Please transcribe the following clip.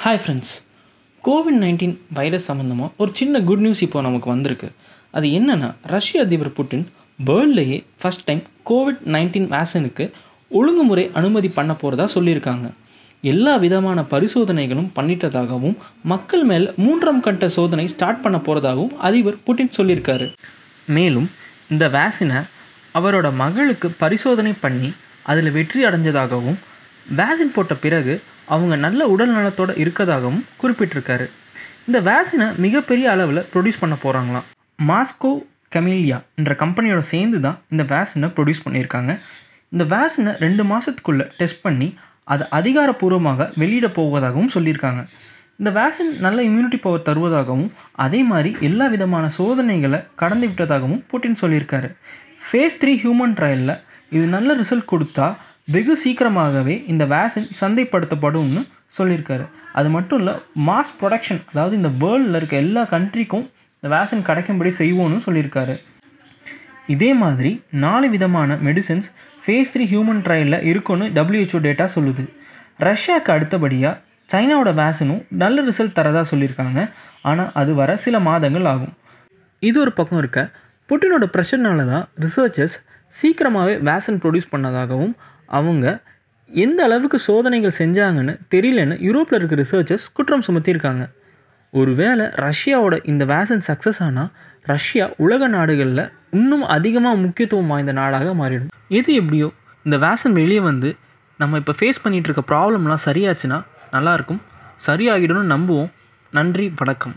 hi friends covid nineteen virus சம்மந்தமாக ஒரு சின்ன குட் நியூஸ் இப்போது நமக்கு வந்திருக்கு அது என்னென்னா ரஷ்ய அதிபர் புட்டின் வேர்ல்ட்லேயே ஃபஸ்ட் டைம் கோவிட் நைன்டீன் வேக்சினுக்கு ஒழுங்குமுறை அனுமதி பண்ண போகிறதா சொல்லியிருக்காங்க எல்லா விதமான பரிசோதனைகளும் பண்ணிட்டதாகவும் மக்கள் மேல் மூன்றாம் கட்ட சோதனை ஸ்டார்ட் பண்ண போகிறதாகவும் அதிபர் புட்டின் சொல்லியிருக்காரு மேலும் இந்த வேக்சினை அவரோட மகளுக்கு பரிசோதனை பண்ணி அதில் வெற்றி அடைஞ்சதாகவும் வேசின் போட்ட பிறகு அவங்க நல்ல உடல் நலத்தோடு இருக்கதாகவும் குறிப்பிட்டிருக்காரு இந்த வேசினை மிகப்பெரிய அளவில் ப்ரொடியூஸ் பண்ண போகிறாங்களாம் மாஸ்கோ கமிலியா என்ற கம்பெனியோட சேர்ந்து தான் இந்த வேசினை ப்ரொடியூஸ் பண்ணியிருக்காங்க இந்த வேசினை ரெண்டு மாதத்துக்குள்ளே டெஸ்ட் பண்ணி அதை அதிகாரப்பூர்வமாக வெளியிட போவதாகவும் சொல்லியிருக்காங்க இந்த வேக்சின் நல்ல இம்யூனிட்டி பவர் தருவதாகவும் அதே மாதிரி எல்லா விதமான சோதனைகளை கடந்து விட்டதாகவும் புட்டின் சொல்லியிருக்காரு ஃபேஸ் த்ரீ ஹியூமன் ட்ரையலில் இது நல்ல ரிசல்ட் கொடுத்தா வெகு சீக்கிரமாகவே இந்த வேசின் சந்தைப்படுத்தப்படும்னு சொல்லியிருக்காரு அது மட்டும் இல்லை மாஸ் ப்ரொடக்ஷன் அதாவது இந்த வேர்ல்டில் இருக்க எல்லா கண்ட்ரிக்கும் இந்த வேசின் கிடைக்கும்படி செய்வோன்னு சொல்லியிருக்காரு இதே மாதிரி நாலு விதமான மெடிசன்ஸ் ஃபேஸ் த்ரீ ஹியூமன் ட்ரையலில் இருக்குன்னு டபிள்யூஹெச்ஓ டேட்டா சொல்லுது ரஷ்யாவுக்கு அடுத்தபடியாக சைனாவோட வேசனும் நல்ல ரிசல்ட் தரதா சொல்லியிருக்காங்க ஆனால் அது வர சில மாதங்கள் ஆகும் இது ஒரு பக்கம் இருக்க புட்டினோட ப்ரெஷர்னால தான் ரிசர்ச்சர்ஸ் சீக்கிரமாகவே வேசன் ப்ரொடியூஸ் பண்ணதாகவும் அவங்க எந்த அளவுக்கு சோதனைகள் செஞ்சாங்கன்னு தெரியலன்னு யூரோப்பில் இருக்க ரிசர்ச்சர்ஸ் குற்றம் சுமத்தியிருக்காங்க ஒருவேளை ரஷ்யாவோட இந்த வேசன் சக்ஸஸ் ஆனால் ரஷ்யா உலக நாடுகளில் இன்னும் அதிகமாக முக்கியத்துவம் வாய்ந்த நாடாக மாறிடும் எது எப்படியோ இந்த வேசன் வெளியே வந்து நம்ம இப்போ ஃபேஸ் பண்ணிகிட்ருக்க ப்ராப்ளம்லாம் சரியாச்சுன்னா நல்லாயிருக்கும் சரியாகிடும்னு நம்புவோம் நன்றி வணக்கம்